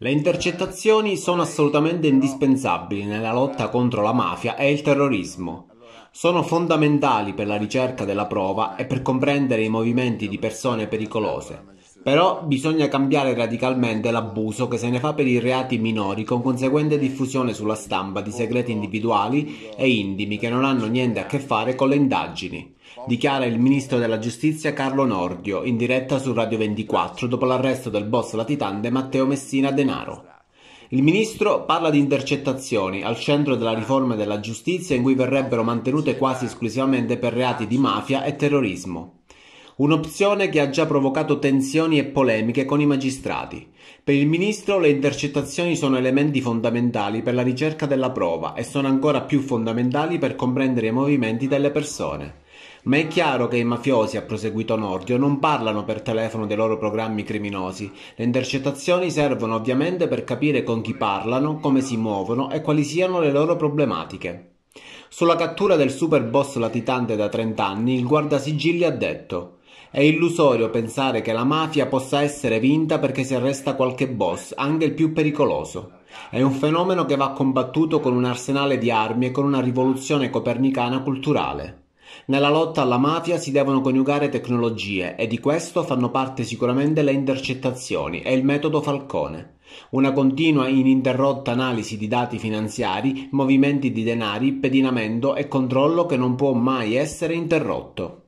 Le intercettazioni sono assolutamente indispensabili nella lotta contro la mafia e il terrorismo. Sono fondamentali per la ricerca della prova e per comprendere i movimenti di persone pericolose. Però bisogna cambiare radicalmente l'abuso che se ne fa per i reati minori con conseguente diffusione sulla stampa di segreti individuali e intimi che non hanno niente a che fare con le indagini, dichiara il ministro della giustizia Carlo Nordio in diretta su Radio 24 dopo l'arresto del boss latitante Matteo Messina Denaro. Il ministro parla di intercettazioni al centro della riforma della giustizia in cui verrebbero mantenute quasi esclusivamente per reati di mafia e terrorismo. Un'opzione che ha già provocato tensioni e polemiche con i magistrati. Per il ministro le intercettazioni sono elementi fondamentali per la ricerca della prova e sono ancora più fondamentali per comprendere i movimenti delle persone. Ma è chiaro che i mafiosi, ha proseguito Nordio, non parlano per telefono dei loro programmi criminosi. Le intercettazioni servono ovviamente per capire con chi parlano, come si muovono e quali siano le loro problematiche. Sulla cattura del super boss latitante da 30 anni, il guardasigilli ha detto è illusorio pensare che la mafia possa essere vinta perché si arresta qualche boss, anche il più pericoloso. È un fenomeno che va combattuto con un arsenale di armi e con una rivoluzione copernicana culturale. Nella lotta alla mafia si devono coniugare tecnologie e di questo fanno parte sicuramente le intercettazioni e il metodo Falcone. Una continua e ininterrotta analisi di dati finanziari, movimenti di denari, pedinamento e controllo che non può mai essere interrotto.